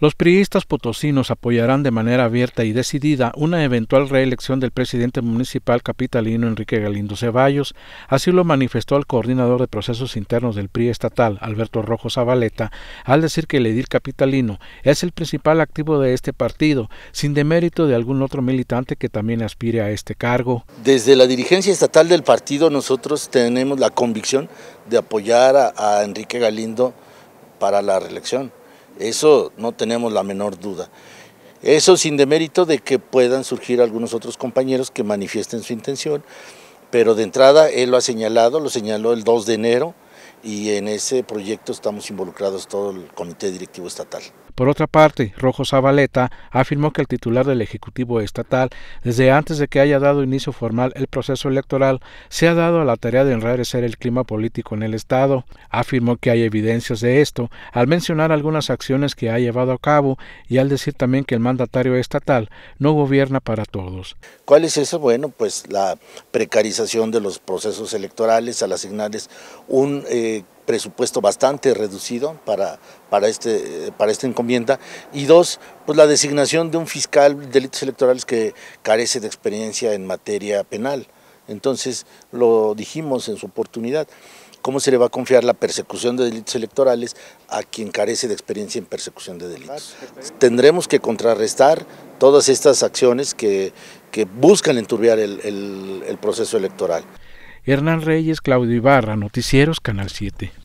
Los priistas potosinos apoyarán de manera abierta y decidida una eventual reelección del presidente municipal capitalino Enrique Galindo Ceballos, así lo manifestó el coordinador de procesos internos del PRI estatal, Alberto Rojo Zabaleta, al decir que el edil capitalino es el principal activo de este partido, sin demérito de algún otro militante que también aspire a este cargo. Desde la dirigencia estatal del partido nosotros tenemos la convicción de apoyar a Enrique Galindo para la reelección. Eso no tenemos la menor duda. Eso sin demérito de que puedan surgir algunos otros compañeros que manifiesten su intención, pero de entrada él lo ha señalado, lo señaló el 2 de enero, y en ese proyecto estamos involucrados todo el comité directivo estatal. Por otra parte, Rojo Zabaleta afirmó que el titular del Ejecutivo Estatal, desde antes de que haya dado inicio formal el proceso electoral, se ha dado a la tarea de enrarecer el clima político en el Estado. Afirmó que hay evidencias de esto al mencionar algunas acciones que ha llevado a cabo y al decir también que el mandatario estatal no gobierna para todos. ¿Cuál es eso? Bueno, pues la precarización de los procesos electorales al asignarles un... Eh, presupuesto bastante reducido para, para, este, para esta encomienda y dos, pues la designación de un fiscal de delitos electorales que carece de experiencia en materia penal. Entonces, lo dijimos en su oportunidad, ¿cómo se le va a confiar la persecución de delitos electorales a quien carece de experiencia en persecución de delitos? Tendremos que contrarrestar todas estas acciones que, buscan enturbiar el proceso electoral. Hernán Reyes, Claudio Ibarra, Noticieros, Canal 7.